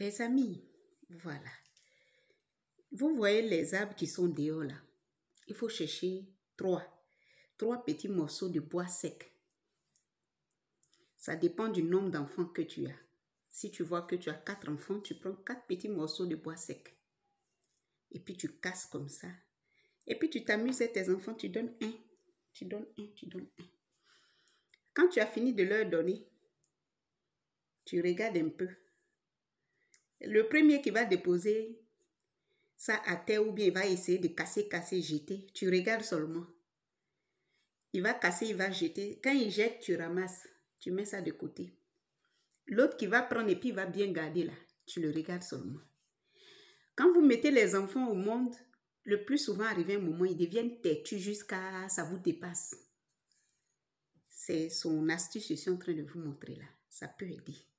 Les amis, voilà. Vous voyez les arbres qui sont dehors là. Il faut chercher trois. Trois petits morceaux de bois sec. Ça dépend du nombre d'enfants que tu as. Si tu vois que tu as quatre enfants, tu prends quatre petits morceaux de bois sec. Et puis tu casses comme ça. Et puis tu t'amuses avec tes enfants, tu donnes un, tu donnes un, tu donnes un. Quand tu as fini de leur donner, tu regardes un peu le premier qui va déposer ça à terre ou bien il va essayer de casser, casser, jeter, tu regardes seulement. Il va casser, il va jeter. Quand il jette, tu ramasses, tu mets ça de côté. L'autre qui va prendre et puis il va bien garder là, tu le regardes seulement. Quand vous mettez les enfants au monde, le plus souvent arrive un moment, ils deviennent têtus jusqu'à ça vous dépasse. C'est son astuce, je suis en train de vous montrer là. Ça peut aider.